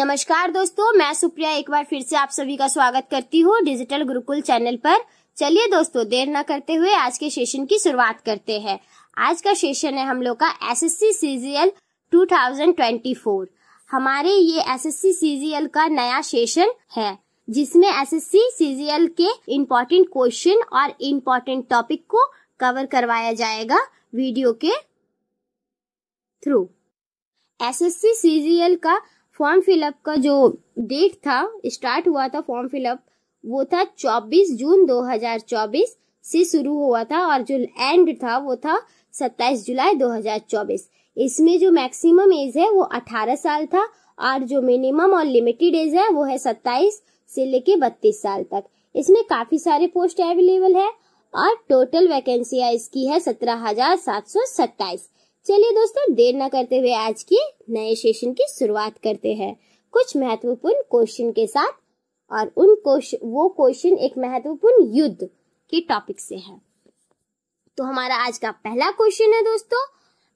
नमस्कार दोस्तों मैं सुप्रिया एक बार फिर से आप सभी का स्वागत करती हूँ डिजिटल गुरुकुल चैनल पर चलिए दोस्तों देर न करते हुए आज के सेशन की शुरुआत करते हैं आज का सेशन है हम लोग का S S C C G L two thousand twenty four हमारे ये S S C C G L का नया सेशन है जिसमें S S C C G L के इम्पोर्टेंट क्वेश्चन और इम्पोर्टेंट टॉपिक को कवर करवाया जाएगा वीडियो के through S S C C G L का फॉर्म फिलअप का जो डेट था स्टार्ट हुआ था फॉर्म फिलअप वो था 24 जून 2024 से शुरू हुआ था और जो एंड था वो था 27 जुलाई 2024 इसमें जो मैक्सिमम एज है वो 18 साल था और जो मिनिमम और लिमिटेड एज है वो है 27 से लेके 32 साल तक इसमें काफी सारे पोस्ट अवेलेबल है और टोटल वैकेंसिया इसकी है सत्रह हजार सात सौ सत्ताईस चलिए दोस्तों देर न करते हुए आज के नए सेशन की शुरुआत करते हैं कुछ महत्वपूर्ण क्वेश्चन के साथ और उन वो क्वेश्चन एक महत्वपूर्ण युद्ध के टॉपिक से है तो हमारा आज का पहला क्वेश्चन है दोस्तों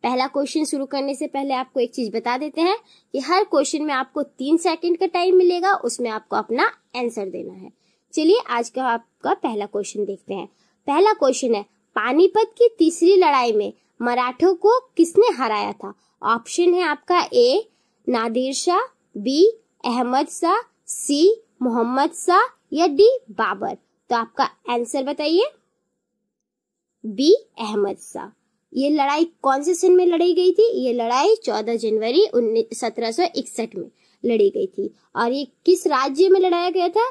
पहला क्वेश्चन शुरू करने से पहले आपको एक चीज बता देते हैं कि हर क्वेश्चन में आपको तीन सेकंड का टाइम मिलेगा उसमें आपको अपना आंसर देना है चलिए आज का आपका पहला क्वेश्चन देखते हैं पहला क्वेश्चन है पानीपत की तीसरी लड़ाई में मराठों को किसने हराया था ऑप्शन है आपका A Nadir Shah B Ahmad Shah C Mohammad Shah या डी बाबर तो आपका आंसर बताइए बी अहमद शाह ये लड़ाई कौन से सन में लड़ी गई थी ये लड़ाई 14 जनवरी उन्नीस सत्रह में लड़ी गई थी और ये किस राज्य में लड़ाया गया था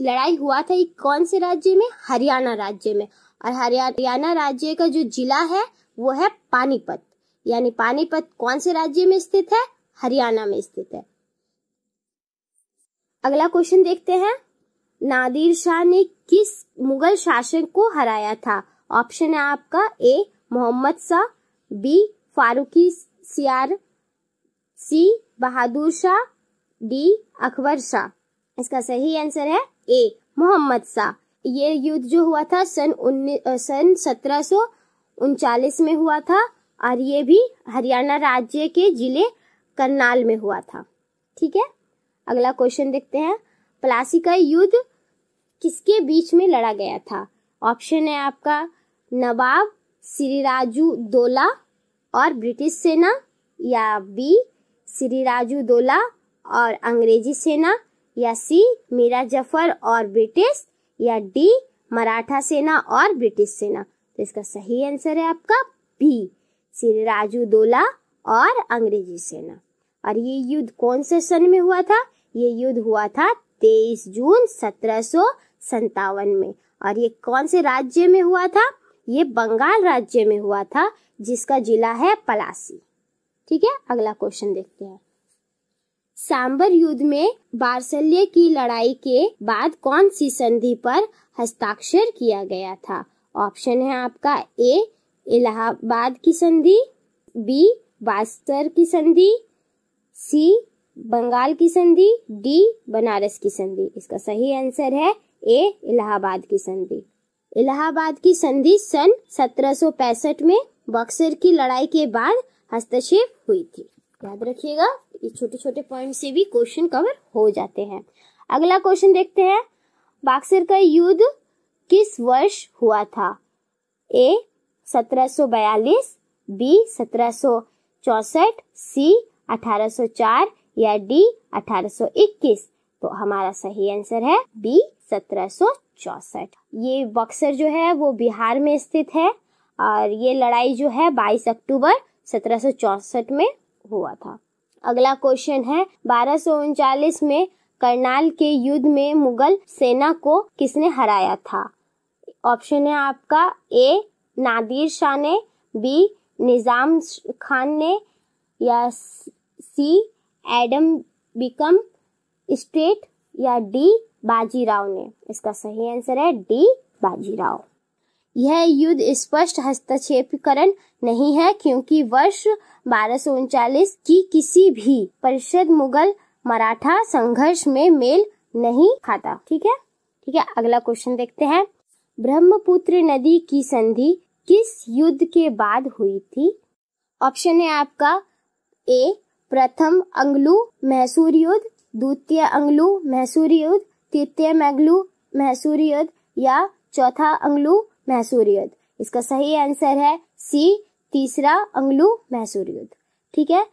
लड़ाई हुआ था ये कौन से राज्य में हरियाणा राज्य में और हरियाणा राज्य का जो जिला है वो है पानीपत यानी पानीपत कौन से राज्य में स्थित है हरियाणा में स्थित है अगला क्वेश्चन देखते हैं नादिर शाह ने किस मुगल शासक को हराया था ऑप्शन है आपका A Mohammad Shah B Farrukhsiyar C Bahadur Shah D Akbar Shah इसका सही आंसर है ए मोहम्मद शाह ये युद्ध जो हुआ था सन उन्नीस सन सत्रह सो उनचालीस में हुआ था और ये भी हरियाणा राज्य के जिले करनाल में हुआ था ठीक है अगला क्वेश्चन देखते हैं प्लासी का युद्ध किसके बीच में लड़ा गया था ऑप्शन है आपका नवाब श्रीराजू दौला और ब्रिटिश सेना या बी श्रीराजू दोला और अंग्रेजी सेना या सी मीरा जफर और ब्रिटिश या डी मराठा सेना और ब्रिटिश सेना तो इसका सही आंसर है आपका भी राजू दौला और अंग्रेजी सेना और ये युद्ध कौन से सन में हुआ था ये युद्ध हुआ था 23 जून सत्रह में और ये कौन से राज्य में हुआ था ये बंगाल राज्य में हुआ था जिसका जिला है पलासी ठीक है अगला क्वेश्चन देखते हैं सांबर युद्ध में बारसल्य की लड़ाई के बाद कौन सी संधि पर हस्ताक्षर किया गया था ऑप्शन है आपका ए इलाहाबाद की संधि बी बास्तर की संधि सी बंगाल की संधि डी बनारस की संधि इसका सही आंसर है ए इलाहाबाद की संधि इलाहाबाद की संधि सन 1765 में बक्सर की लड़ाई के बाद हस्तक्षेप हुई थी याद रखिएगा ये छोटे छोटे पॉइंट से भी क्वेश्चन कवर हो जाते हैं अगला क्वेश्चन देखते हैं बाक्सर का युद्ध किस वर्ष हुआ था ए 1742 बी 1764 सी 1804 या डी 1821 तो हमारा सही आंसर है बी 1764 ये बक्सर जो है वो बिहार में स्थित है और ये लड़ाई जो है 22 अक्टूबर 1764 में हुआ था अगला क्वेश्चन है बारह में करनाल के युद्ध में मुगल सेना को किसने हराया था ऑप्शन है आपका ए नादिर शाह ने बी निज़ाम खान ने या सी एडम बिकम स्टेट या डी बाजीराव ने इसका सही आंसर है डी बाजीराव यह युद्ध स्पष्ट हस्तक्षेपीकरण नहीं है क्योंकि वर्ष बारह की किसी भी परिषद मुगल मराठा संघर्ष में मेल नहीं खाता ठीक है ठीक है अगला क्वेश्चन देखते हैं ब्रह्मपुत्र नदी की संधि किस युद्ध के बाद हुई थी ऑप्शन है आपका ए प्रथम अंग्लु मैसूर युद्ध द्वितीय अंग्लू मैसूर युद्ध तृतीय मैग्लू मैसूर युद्ध या चौथा अंग्लू मैसूर युद्ध इसका सही आंसर है सी तीसरा अंगलू मैसूर युद्ध ठीक है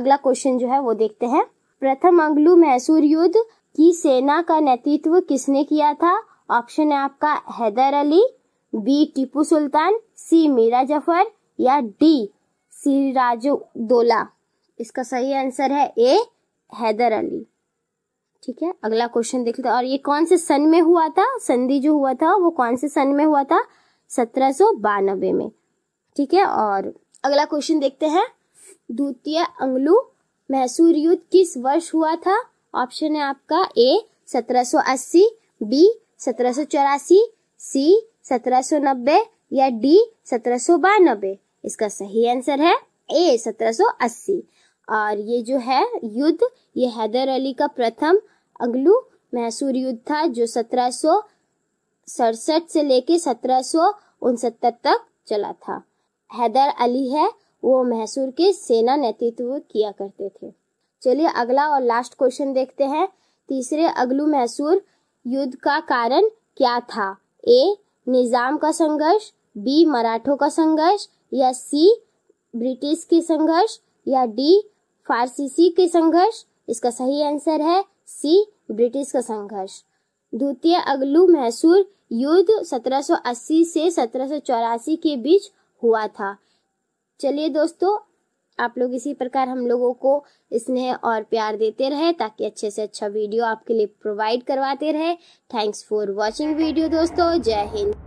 अगला क्वेश्चन जो है वो देखते हैं प्रथम अंग्लू मैसूर युद्ध की सेना का नेतृत्व किसने किया था ऑप्शन है आपका हैदर अली बी टीपू सुल्तान सी मीरा जफर या डी दोला इसका सही आंसर है ए हैदर अली ठीक है अगला क्वेश्चन देख लेते और ये कौन से सन में हुआ था संधि जो हुआ था वो कौन से सन में हुआ था सत्रह में ठीक है और अगला क्वेश्चन देखते हैं द्वितीय अंगलू मैसूर युद्ध किस वर्ष हुआ था ऑप्शन है आपका ए 1780 बी सत्रह चौरासी सी सत्रह नब्बे या डी सत्रह इसका सही आंसर है ए सत्रह अस्सी और ये जो है युद्ध ये हैदर अली का प्रथम अगलू मैसूर युद्ध था जो सत्रह सड़सठ से लेके सत्रह सो उनसत्तर तक चला था हैदर अली है वो मैसूर के सेना नेतृत्व किया करते थे चलिए अगला और लास्ट क्वेश्चन देखते हैं तीसरे अगलू मैसूर युद्ध का कारण क्या था ए निजाम का संघर्ष बी मराठों का संघर्ष या सी ब्रिटिश के संघर्ष या डी फारसीसी के संघर्ष इसका सही आंसर है सी ब्रिटिश का संघर्ष द्वितीय अगलू मैसूर युद्ध 1780 से 1784 के बीच हुआ था चलिए दोस्तों आप लोग इसी प्रकार हम लोगों को स्नेह और प्यार देते रहे ताकि अच्छे से अच्छा वीडियो आपके लिए प्रोवाइड करवाते रहे थैंक्स फॉर वॉचिंग वीडियो दोस्तों जय हिंद